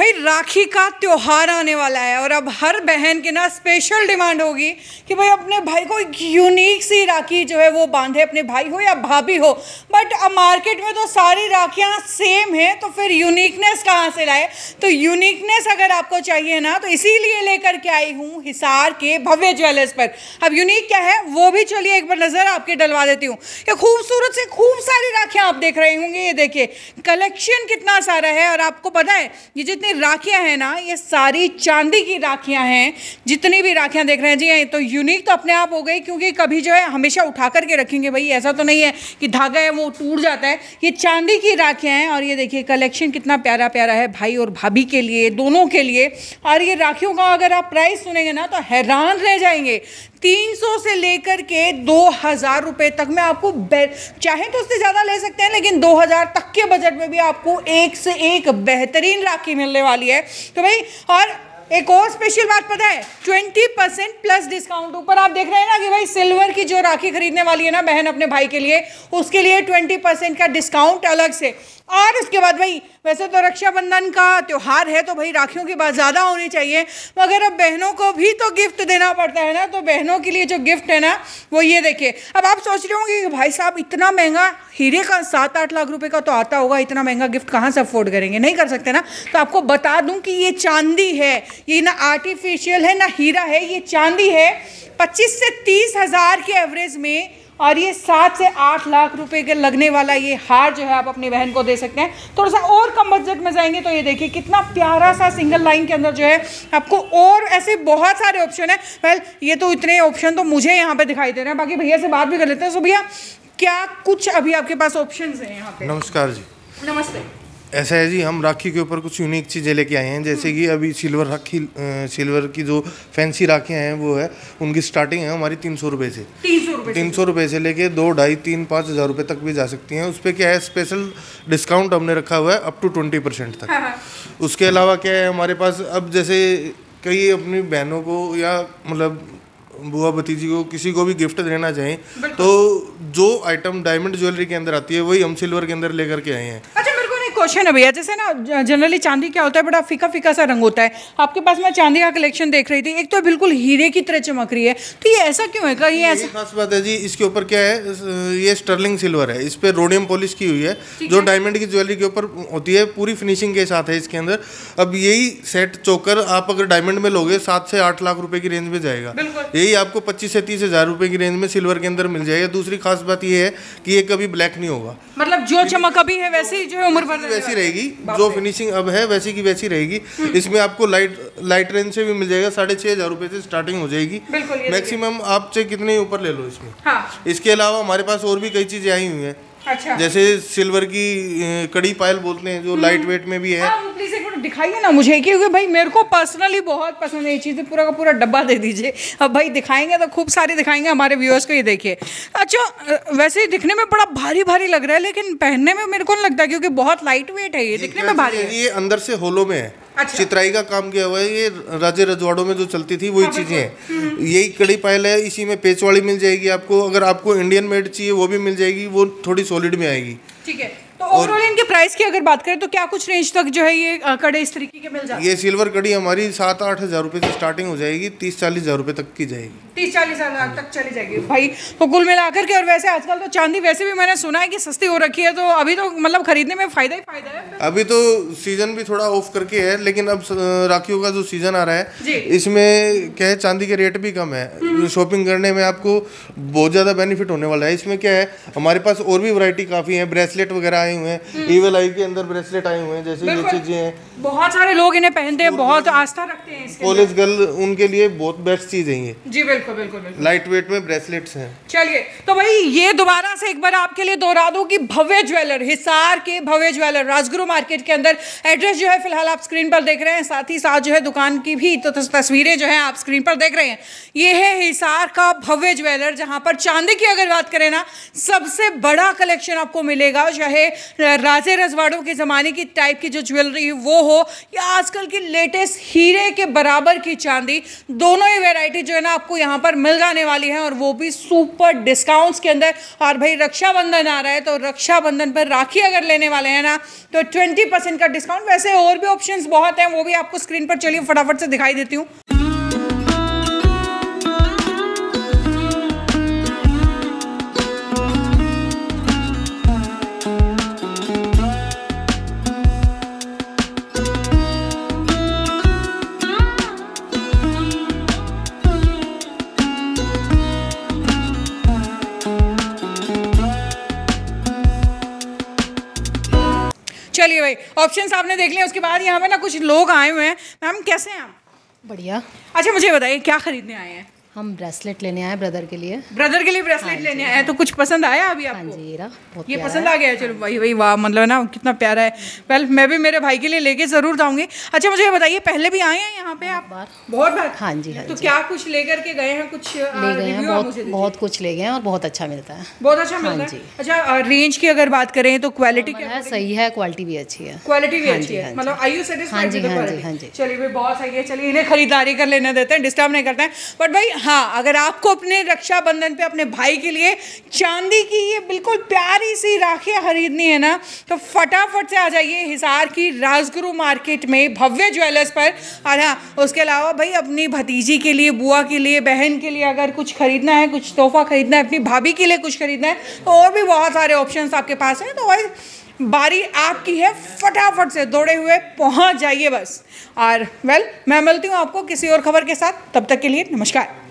भाई राखी का त्यौहार आने वाला है और अब हर बहन की ना स्पेशल डिमांड होगी कि भाई अपने भाई को एक यूनिक सी राखी जो है वो बांधे अपने भाई हो या भाभी हो बट अब मार्केट में तो सारी राखियाँ सेम हैं तो फिर यूनिकनेस कहाँ से लाए तो यूनिकनेस अगर आपको चाहिए ना तो इसीलिए लेकर के आई हूँ हिसार के भव्य ज्वेलर्स पर अब यूनिक क्या है वो भी चलिए एक बार नज़र आपके डलवा देती हूँ ये खूबसूरत से खूब सारी राखियाँ आप देख रहे होंगे ये देखिए कलेक्शन कितना सारा है और आपको पता है ये जितने जितनी राखियाँ हैं ना ये सारी चांदी की राखियाँ हैं जितनी भी राखियाँ देख रहे हैं जी तो यूनिक तो अपने आप हो गई क्योंकि कभी जो है हमेशा उठा करके रखेंगे भाई ऐसा तो नहीं है कि धागा है वो टूट जाता है ये चांदी की राखियाँ हैं और ये देखिए कलेक्शन कितना प्यारा प्यारा है भाई और भाभी के लिए दोनों के लिए और ये राखियों का अगर आप प्राइस सुनेंगे ना तो हैरान रह जाएंगे 300 से लेकर के दो हज़ार रुपए तक में आपको चाहे तो उससे ज़्यादा ले सकते हैं लेकिन 2000 तक के बजट में भी आपको एक से एक बेहतरीन राखी मिल होने वाली है तो भाई और एक और स्पेशल बात पता है ट्वेंटी परसेंट प्लस डिस्काउंट ऊपर आप देख रहे हैं ना कि भाई सिल्वर की जो राखी खरीदने वाली है ना बहन अपने भाई के लिए उसके लिए ट्वेंटी परसेंट का डिस्काउंट अलग से और उसके बाद भाई वैसे तो रक्षाबंधन का त्यौहार है तो भाई राखियों की बात ज़्यादा होनी चाहिए मगर अब बहनों को भी तो गिफ्ट देना पड़ता है ना तो बहनों के लिए जो गिफ्ट है ना वो ये देखिए अब आप सोच रहे होंगे कि भाई साहब इतना महंगा हीरे का सात आठ लाख रुपए का तो आता होगा इतना महंगा गिफ्ट कहाँ से अफोर्ड करेंगे नहीं कर सकते ना तो आपको बता दूँ कि ये चांदी है ये ना आर्टिफिशियल है ना हीरा है ये चांदी है पच्चीस से तीस हज़ार के एवरेज में और ये सात से आठ लाख रुपए के लगने वाला ये हार जो है आप अपनी बहन को दे सकते हैं थोड़ा सा और कम बजट में जाएंगे तो ये देखिए कितना प्यारा सा सिंगल लाइन के अंदर जो है आपको और ऐसे बहुत सारे ऑप्शन है वेल ये तो इतने ऑप्शन तो मुझे यहाँ पे दिखाई दे रहे हैं बाकी भैया से बात भी कर लेते हैं सो भैया क्या कुछ अभी आपके पास ऑप्शन है यहाँ पे नमस्कार जी नमस्ते ऐसा है जी हम राखी के ऊपर कुछ यूनिक चीज़ें लेके आए हैं जैसे कि अभी सिल्वर राखी सिल्वर की जो फैंसी राखियाँ हैं वो है उनकी स्टार्टिंग है हमारी तीन सौ रुपये से तीन सौ रुपये से लेके दो ढाई तीन पाँच हज़ार रुपये तक भी जा सकती हैं उस पर क्या है स्पेशल डिस्काउंट हमने रखा हुआ है अप टू ट्वेंटी परसेंट तक हाँ, हाँ। उसके अलावा क्या है हमारे पास अब जैसे कई अपनी बहनों को या मतलब बुआ भतीजी को किसी को भी गिफ्ट देना चाहें तो जो आइटम डायमंड ज्वेलरी के अंदर आती है वही हम सिल्वर के अंदर लेकर के आए हैं अच्छा, क्वेश्चन है भैया जैसे ना जनरली चांदी क्या होता है बड़ा फीका फीका सा रंग होता है आपके पास मैं चांदी का कलेक्शन देख रही थी एक तो बिल्कुल हीरे की तरह चमक रही है तो ये ऐसा क्यों है कहीं ऐसा खास बात है जी इसके ऊपर क्या है ये स्टर्लिंग सिल्वर है इस पर रोडियम पॉलिश की हुई है जो डायमंड की ज्वेलरी के ऊपर होती है पूरी फिनिशिंग के साथ है इसके अंदर अब यही सेट चोकर आप अगर डायमंड में लोगे सात से आठ लाख रुपए की रेंज में जाएगा यही आपको पच्चीस से तीस हजार रुपए की रेंज में सिल्वर के अंदर मिल जाएगा दूसरी खास बात यह है कि ये कभी ब्लैक नहीं होगा मतलब जो चमक अभी है वैसे ही जो है उम्र भर वैसी रहेगी जो फिनिशिंग अब है वैसी की वैसी रहेगी हम्म। इसमें आपको लाइट लाइट रेंज से भी मिल जाएगा साढ़े छह हज़ार रूपए से स्टार्टिंग हो जाएगी मैक्सिमम आप चाहे कितने ऊपर ले लो इसमें हाँ। इसके अलावा हमारे पास और भी कई चीज़ें आई हुई है अच्छा। जैसे सिल्वर की कड़ी पायल बोलते हैं जो लाइट हम्म। वेट में भी है हाँ, दिखाइए ना मुझे क्योंकि भाई मेरे को पर्सनली बहुत पसंद है ये चीज़ें पूरा का पूरा डब्बा दे दीजिए अब भाई दिखाएंगे तो खूब सारी दिखाएंगे हमारे व्यूअर्स को ये देखिए अच्छा वैसे दिखने में बड़ा भारी भारी लग रहा है लेकिन पहनने में मेरे को नहीं लगता क्योंकि बहुत लाइट वेट है ये दिखने में भारी है ये अंदर से होलो में है अच्छा। चित्राई का काम किया हुआ है ये राजे रजवाड़ों में जो चलती थी वही हाँ, चीजें हैं यही कड़ी पायल है इसी में पेचवाड़ी मिल जाएगी आपको अगर आपको इंडियन मेड चाहिए वो भी मिल जाएगी वो थोड़ी सॉलिड में आएगी ठीक है तो इनके प्राइस की अगर बात करें तो क्या कुछ रेंज तक जो है ये कड़े इस तरीके के मिल जाते ये सिल्वर कड़ी हमारी सात आठ हज़ार रूपए से स्टार्टिंग हो जाएगी तीस चालीस हज़ार रूपए तक की जाएगी तीस चालीस हज़ार तक चली जाएगी भाई तो कुल मिलाकर के और वैसे आजकल तो चांदी वैसे भी मैंने सुना है की सस्ती हो रखी है तो अभी तो मतलब खरीदने में फ़ायदा ही फ़ायदा है अभी तो सीज़न भी थोड़ा ऑफ करके है लेकिन अब राखियों का जो सीज़न आ रहा है इसमें क्या है चांदी के रेट भी कम है शॉपिंग हम्म। करने में आपको बहुत ज़्यादा बेनिफिट होने वाला है इसमें क्या है हमारे पास और भी वरायटी काफ़ी है ब्रेसलेट वगैरह आए हुए हैं इवेल आई के अंदर ब्रेसलेट आए हुए हैं जैसे ये चीजें हैं बहुत सारे लोग इन्हें पहनते हैं बहुत आस्था रखते हैं कॉलेज गर्ल उनके लिए बहुत बेस्ट चीज है ये जी बिल्कुल बिल्कुल लाइट वेट में ब्रेसलेट है चलिए तो भाई ये दोबारा से एक बार आपके लिए दोहरा दूं की भव्य ज्वेलर हिसार के भव्य ज्वेलर राजगुरु मार्केट के अंदर एड्रेस जो है फिलहाल आप स्क्रीन पर देख रहे हैं साथ ही साथ जो है दुकान की भी तो तस्वीरें जो है आप स्क्रीन पर देख रहे हैं ये है हिसार का भव्य ज्वेलर जहां पर चांदी की अगर बात करें ना सबसे बड़ा कलेक्शन आपको मिलेगा चाहे राजे रजवाड़ों के ज़माने की टाइप की जो ज्वेलरी वो हो या आजकल की लेटेस्ट हीरे के बराबर की चांदी दोनों ही वेराइटी जो है ना आपको यहाँ पर मिल जाने वाली है और वो भी सुपर डिस्काउंट्स के अंदर और भाई रक्षाबंधन आ रहा है तो रक्षाबंधन पर राखी अगर लेने वाले हैं ना तो ट्वेंटी परसेंट का डिस्काउंट वैसे और भी ऑप्शन बहुत हैं वो भी आपको स्क्रीन पर चलिए फटाफट से दिखाई देती हूँ चलिए भाई ऑप्शन आपने देख लिया उसके बाद यहाँ पे ना कुछ लोग आए हुए हैं मैम कैसे हैं आप बढ़िया अच्छा मुझे बताइए क्या खरीदने आए हैं हम ब्रेसलेट लेने आए ब्रदर के लिए ब्रदर के लिए ब्रेसलेट हाँ लेने आए तो कुछ पसंद आया अभी हाँ आपको हाँ जी ये पसंद आ गया हाँ चलो वही वही वाह मतलब ना कितना प्यारा है वेल मैं भी मेरे भाई के लिए लेके जरूर जाऊंगी अच्छा मुझे बताइए पहले भी आए हैं यहाँ पे आप बार बहुत बार हाँ जी हाँ तो क्या कुछ लेकर के गए हैं कुछ ले गए हैं बहुत कुछ ले गए हैं और बहुत अच्छा मिलता है बहुत अच्छा मिलता है अच्छा रेंज की अगर बात करें तो क्वालिटी क्या सही है क्वालिटी भी अच्छी है क्वालिटी भी अच्छी है मतलब आई यू सेटिस्फाइड चलिए बहुत सही है चलिए इन्हें खरीदारी कर लेने देते हैं डिस्टर्ब नहीं करते हैं बट भाई हाँ अगर आपको अपने रक्षाबंधन पे अपने भाई के लिए चांदी की ये बिल्कुल प्यारी सी राखी खरीदनी है ना तो फटाफट से आ जाइए हिसार की राजगुरु मार्केट में भव्य ज्वेलर्स पर और हाँ उसके अलावा भाई अपनी भतीजी के लिए बुआ के लिए बहन के लिए अगर कुछ खरीदना है कुछ तोहफा खरीदना है अपनी भाभी के लिए कुछ खरीदना है तो और भी बहुत सारे ऑप्शन आपके पास हैं तो वही बारी आपकी है फटाफट से दौड़े हुए पहुंच जाइए बस और वेल well, मैं मिलती हूँ आपको किसी और खबर के साथ तब तक के लिए नमस्कार